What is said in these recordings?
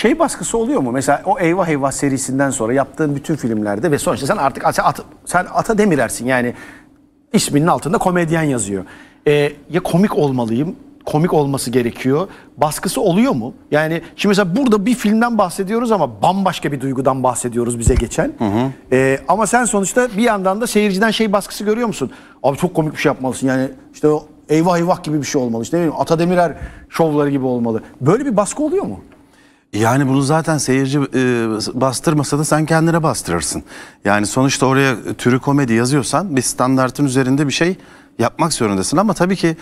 Şey baskısı oluyor mu? Mesela o Eyvah Eyvah serisinden sonra yaptığın bütün filmlerde ve sonuçta sen artık sen ata, sen ata demirersin. Yani isminin altında komedyen yazıyor. Ee, ya komik olmalıyım, komik olması gerekiyor. Baskısı oluyor mu? Yani şimdi mesela burada bir filmden bahsediyoruz ama bambaşka bir duygudan bahsediyoruz bize geçen. Hı hı. Ee, ama sen sonuçta bir yandan da seyirciden şey baskısı görüyor musun? Abi çok komik bir şey yapmalısın yani işte o eyvah eyvah gibi bir şey olmalı. İşte ne bileyim Ata Demirer şovları gibi olmalı. Böyle bir baskı oluyor mu? Yani bunu zaten seyirci e, bastırmasa da sen kendine bastırırsın. Yani sonuçta oraya türü komedi yazıyorsan bir standartın üzerinde bir şey yapmak zorundasın. Ama tabii ki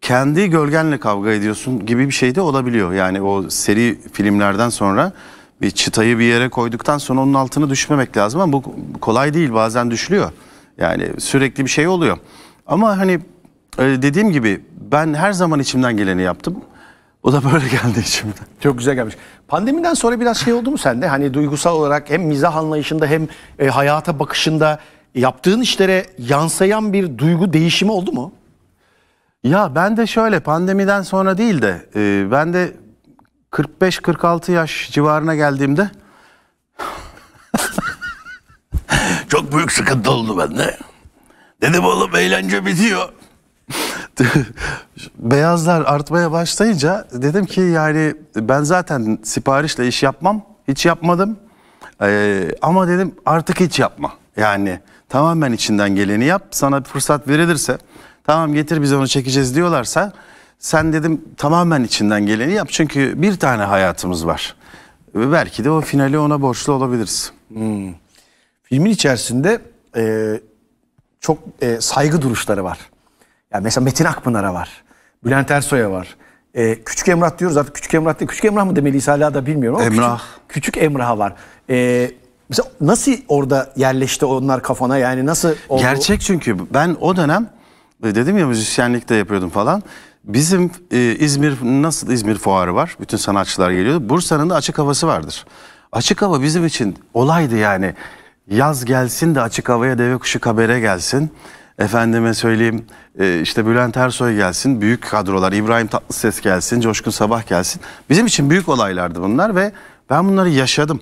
kendi gölgenle kavga ediyorsun gibi bir şey de olabiliyor. Yani o seri filmlerden sonra bir çıtayı bir yere koyduktan sonra onun altını düşmemek lazım ama bu kolay değil bazen düşülüyor. Yani sürekli bir şey oluyor. Ama hani e, dediğim gibi ben her zaman içimden geleni yaptım. O da böyle geldi içimden. Çok güzel gelmiş. Pandemiden sonra biraz şey oldu mu sende? Hani duygusal olarak hem mizah anlayışında hem e, hayata bakışında yaptığın işlere yansıyan bir duygu değişimi oldu mu? Ya ben de şöyle pandemiden sonra değil de e, ben de 45-46 yaş civarına geldiğimde çok büyük sıkıntı oldu bende. Dedim oğlum eğlence bitiyor. beyazlar artmaya başlayınca dedim ki yani ben zaten siparişle iş yapmam. Hiç yapmadım. Ee, ama dedim artık hiç yapma. Yani tamamen içinden geleni yap. Sana bir fırsat verilirse tamam getir biz onu çekeceğiz diyorlarsa sen dedim tamamen içinden geleni yap. Çünkü bir tane hayatımız var. Ve belki de o finali ona borçlu olabiliriz. Hmm. Filmin içerisinde e, çok e, saygı duruşları var. Yani mesela Metin Akpınar'a var. Bülent Ersoy'a var. Ee, küçük Emrah diyoruz artık. Küçük Emrah değil. Küçük Emrah mı demeliyiz hala da bilmiyorum ama Emrah. Küçük, küçük Emrah'a var. Ee, mesela nasıl orada yerleşti onlar kafana? Yani nasıl oldu? Gerçek çünkü ben o dönem e, dedim ya müzisyenlik de yapıyordum falan. Bizim e, İzmir nasıl İzmir fuarı var? Bütün sanatçılar geliyordu. Bursa'nın da açık havası vardır. Açık hava bizim için olaydı yani. Yaz gelsin de açık havaya deve kuşu kabere gelsin efendime söyleyeyim e, işte Bülent Ersoy gelsin, büyük kadrolar, İbrahim Tatlıses gelsin, Coşkun Sabah gelsin. Bizim için büyük olaylardı bunlar ve ben bunları yaşadım.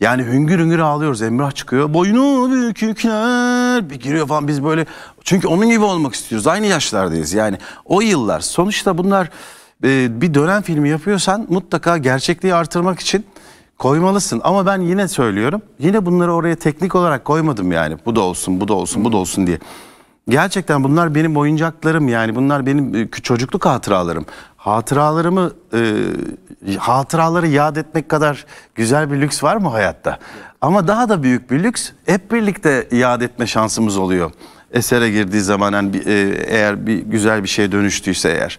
Yani hüngür hüngür ağlıyoruz. Emrah çıkıyor. Boynu bükükler bir giriyor falan biz böyle. Çünkü onun gibi olmak istiyoruz. Aynı yaşlardayız yani. O yıllar. Sonuçta bunlar e, bir dönem filmi yapıyorsan mutlaka gerçekliği artırmak için koymalısın. Ama ben yine söylüyorum. Yine bunları oraya teknik olarak koymadım yani. Bu da olsun, bu da olsun, bu da olsun diye. Gerçekten bunlar benim oyuncaklarım yani bunlar benim e, çocukluk hatıralarım. Hatıralarımı e, hatıraları yad etmek kadar güzel bir lüks var mı hayatta? Ama daha da büyük bir lüks hep birlikte yad etme şansımız oluyor. Esere girdiği zaman yani, e, eğer bir güzel bir şey dönüştüyse eğer.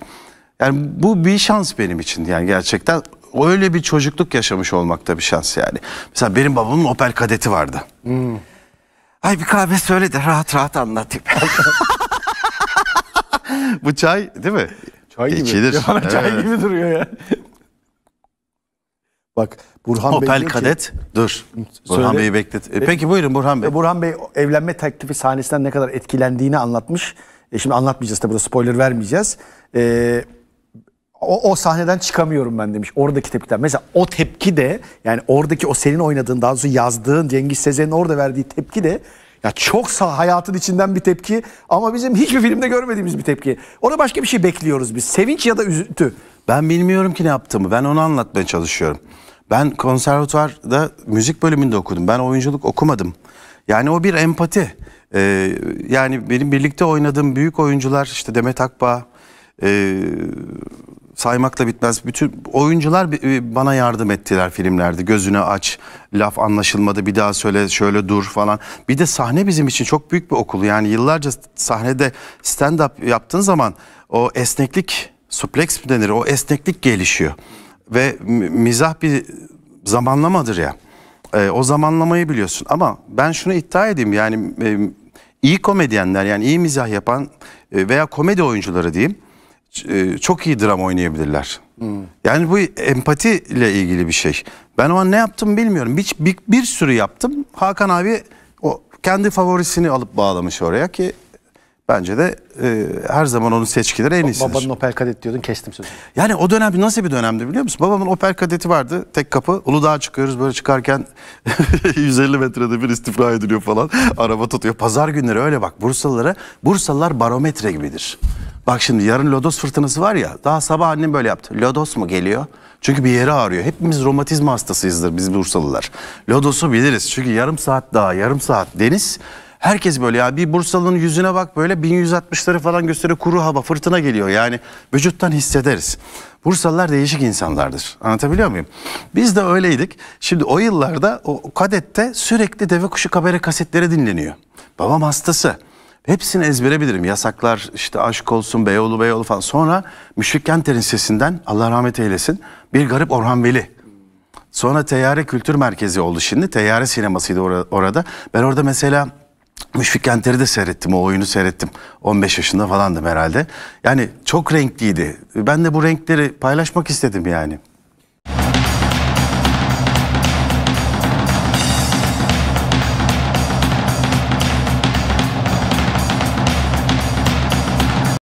Yani bu bir şans benim için yani gerçekten öyle bir çocukluk yaşamış olmak da bir şans yani. Mesela benim babamın Opel kadeti vardı. Hmm. Ay bir kahve söyle de rahat rahat anlatayım. Bu çay değil mi? Çay gibi. İçilir. Ya bana çay gibi duruyor ya. Bak Burhan Opel Bey diyor ki, Kadet. Ki, Dur. Söyle. Burhan Bey'i beklet. E, peki buyurun Burhan Bey. Burhan Bey evlenme teklifi sahnesinden ne kadar etkilendiğini anlatmış. E, şimdi anlatmayacağız tabii burada spoiler vermeyeceğiz. Eee o, o sahneden çıkamıyorum ben demiş. Oradaki tepkiden. Mesela o tepki de yani oradaki o senin oynadığın daha doğrusu yazdığın Cengiz Sezen'in orada verdiği tepki de ya çok sağ hayatın içinden bir tepki ama bizim hiçbir filmde görmediğimiz bir tepki. Ona başka bir şey bekliyoruz biz. Sevinç ya da üzüntü. Ben bilmiyorum ki ne yaptığımı. Ben onu anlatmaya çalışıyorum. Ben konservatuvarda müzik bölümünde okudum. Ben oyunculuk okumadım. Yani o bir empati. Ee, yani benim birlikte oynadığım büyük oyuncular işte Demet Akbağ, e, saymakla bitmez. Bütün oyuncular e, bana yardım ettiler filmlerde. Gözünü aç, laf anlaşılmadı, bir daha söyle, şöyle dur falan. Bir de sahne bizim için çok büyük bir okul. Yani yıllarca sahnede stand up yaptığın zaman o esneklik, suplex mi denir? O esneklik gelişiyor. Ve mizah bir zamanlamadır ya. E, o zamanlamayı biliyorsun ama ben şunu iddia edeyim yani e, iyi komedyenler yani iyi mizah yapan e, veya komedi oyuncuları diyeyim e, çok iyi dram oynayabilirler. Hmm. Yani bu empati ile ilgili bir şey. Ben o an ne yaptım bilmiyorum. Bir, bir, bir sürü yaptım. Hakan abi o kendi favorisini alıp bağlamış oraya ki bence de e, her zaman onun seçkileri en iyisidir. Babanın Opel Kadet diyordun kestim sözü. Yani o dönem nasıl bir dönemdi biliyor musun? Babamın Opel Kadet'i vardı tek kapı. Uludağ'a çıkıyoruz böyle çıkarken 150 metrede bir istifra ediliyor falan. Araba tutuyor. Pazar günleri öyle bak Bursalılara. Bursalılar barometre gibidir. Bak şimdi yarın lodos fırtınası var ya daha sabah annem böyle yaptı. Lodos mu geliyor? Çünkü bir yeri ağrıyor. Hepimiz romatizma hastasıyızdır biz Bursalılar. Lodos'u biliriz çünkü yarım saat daha yarım saat deniz. Herkes böyle ya bir Bursalı'nın yüzüne bak böyle 1160'ları falan gösteriyor kuru hava fırtına geliyor yani vücuttan hissederiz. Bursalılar değişik insanlardır anlatabiliyor muyum? Biz de öyleydik. Şimdi o yıllarda o kadette sürekli deve kuşu kabere kasetleri dinleniyor. Babam hastası. Hepsini ezbere bilirim. Yasaklar işte aşk olsun, Beyoğlu Beyoğlu falan. Sonra Müşfik Kenter'in sesinden Allah rahmet eylesin bir garip Orhan Veli. Sonra Teyare Kültür Merkezi oldu şimdi. Teyare sinemasıydı or orada. Ben orada mesela Müşfik Kenter'i de seyrettim. O oyunu seyrettim. 15 yaşında falandım herhalde. Yani çok renkliydi. Ben de bu renkleri paylaşmak istedim yani.